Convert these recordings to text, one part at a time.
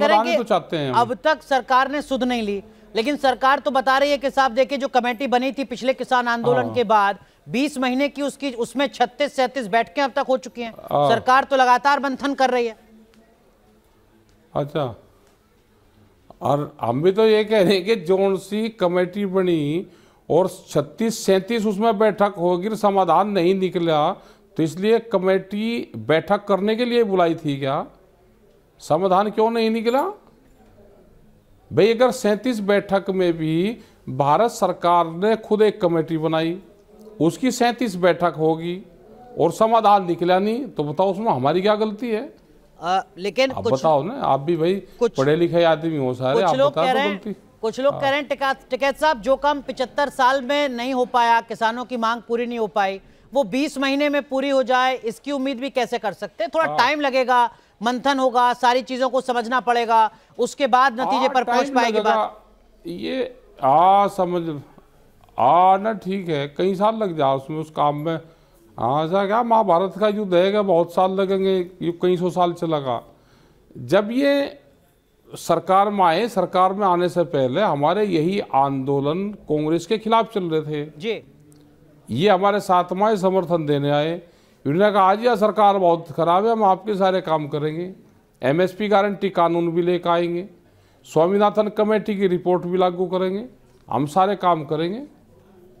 करेंगे तो चाहते हैं अब तक सरकार ने सुध नहीं ली लेकिन सरकार तो बता रही है कि साहब देखिए जो कमेटी बनी थी पिछले किसान आंदोलन हाँ। के बाद 20 महीने की उसकी उसमें छत्तीस सैंतीस बैठके अब तक हो चुकी हैं हाँ। सरकार तो लगातार मंथन कर रही है अच्छा और हम भी तो ये कह रहे हैं कि जोन सी कमेटी बनी और छत्तीस सैंतीस उसमें बैठक होगी समाधान नहीं निकला तो इसलिए कमेटी बैठक करने के लिए बुलाई थी क्या समाधान क्यों नहीं निकला भाई अगर सैंतीस बैठक में भी भारत सरकार ने खुद एक कमेटी बनाई उसकी सैंतीस बैठक होगी और समाधान निकला नहीं तो बताओ उसमें हमारी क्या गलती है आ, लेकिन आप बताओ ना आप भी भाई कुछ पढ़े लिखे आदमी हो सारे आप बताओ तो गलती कुछ लोग हाँ। कह रहे हैं टिकैत साहब जो काम पिछहत्तर साल में नहीं हो पाया किसानों की मांग पूरी नहीं हो पाई वो 20 महीने में पूरी हो जाए इसकी उम्मीद भी कैसे कर सकते हैं थोड़ा टाइम हाँ। लगेगा मंथन होगा सारी चीजों को समझना पड़ेगा उसके बाद नतीजे पर पहुंच पाएगी बात ये आ समझ आ ना ठीक है कई साल लग जाए उसमें उस काम में हाँ ऐसा क्या महाभारत का युद्ध है बहुत साल लगेंगे युद्ध कई सौ साल चलेगा जब ये सरकार में आए सरकार में आने से पहले हमारे यही आंदोलन कांग्रेस के खिलाफ चल रहे थे जी ये हमारे साथ में समर्थन देने आए उन्होंने कहा आज या सरकार बहुत ख़राब है हम आपके सारे काम करेंगे एमएसपी गारंटी कानून भी लेकर आएंगे स्वामीनाथन कमेटी की रिपोर्ट भी लागू करेंगे हम सारे काम करेंगे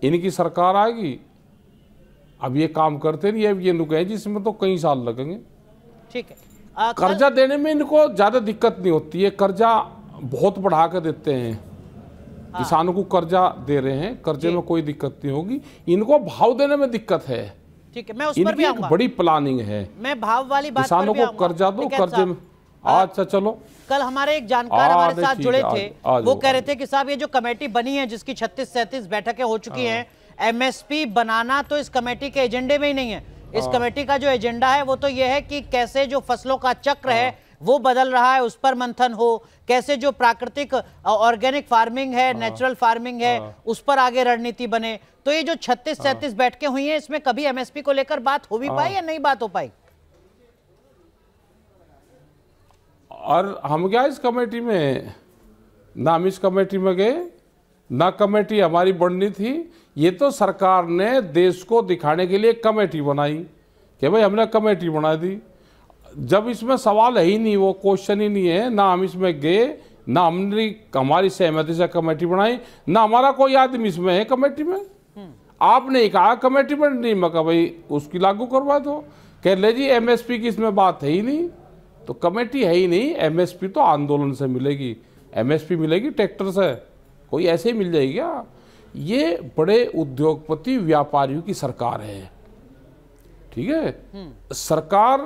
इनकी सरकार आएगी अब ये काम करते नहीं अब ये नुक है जिसमें तो कई साल लगेंगे ठीक है कर्जा देने में इनको ज़्यादा दिक्कत नहीं होती है कर्जा बहुत बढ़ा कर देते हैं हाँ। किसानों को कर्जा दे रहे हैं कर्जे में कोई दिक्कत नहीं होगी इनको भाव देने में दिक्कत है ठीक है मैं उस पर भी आऊंगा बड़ी प्लानिंग है मैं भाव वाली बात किसानों को कर्जा दो कर्जे में अच्छा चलो कल हमारे एक जानकार हमारे साथ जुड़े थे वो कह रहे थे कि साहब ये जो कमेटी बनी है जिसकी छत्तीस सैंतीस बैठकें हो चुकी हाँ। हैं एमएसपी बनाना तो इस कमेटी के एजेंडे में ही नहीं है इस हाँ। कमेटी का जो एजेंडा है वो तो ये है कि कैसे जो फसलों का चक्र हाँ। है वो बदल रहा है उस पर मंथन हो कैसे जो प्राकृतिक ऑर्गेनिक फार्मिंग है नेचुरल हाँ। फार्मिंग है हाँ। उस पर आगे रणनीति बने तो ये जो छत्तीस सैंतीस हाँ। बैठकें हुई हैं इसमें कभी एमएसपी को लेकर बात हो भी पाई या नहीं बात हो पाई और हम क्या इस कमेटी में ना हम इस कमेटी में गए ना कमेटी हमारी बननी थी ये तो सरकार ने देश को दिखाने के लिए कमेटी बनाई कि भाई हमने कमेटी बना दी जब इसमें सवाल है ही नहीं वो क्वेश्चन ही नहीं है ना हम इसमें गए ना हमने हमारी सहमति से कमेटी बनाई ना हमारा कोई आदमी इसमें है कमेटी में आपने कहा कमेटी में नहीं मैं भाई उसकी लागू करवा दो कह ले जी एमएसपी की इसमें बात है ही नहीं तो कमेटी है ही नहीं एमएसपी तो आंदोलन से मिलेगी एमएसपी मिलेगी ट्रैक्टर से कोई ऐसे ही मिल जाएगी क्या ये बड़े उद्योगपति व्यापारियों की सरकार है ठीक है हम्म। सरकार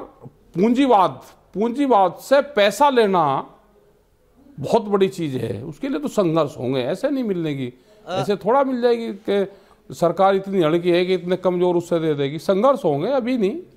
पूंजीवाद पूंजीवाद से पैसा लेना बहुत बड़ी चीज़ है उसके लिए तो संघर्ष होंगे ऐसे नहीं मिलने की ऐसे थोड़ा मिल जाएगी कि सरकार इतनी अड़की है कि इतने कमज़ोर उससे दे देगी संघर्ष होंगे अभी नहीं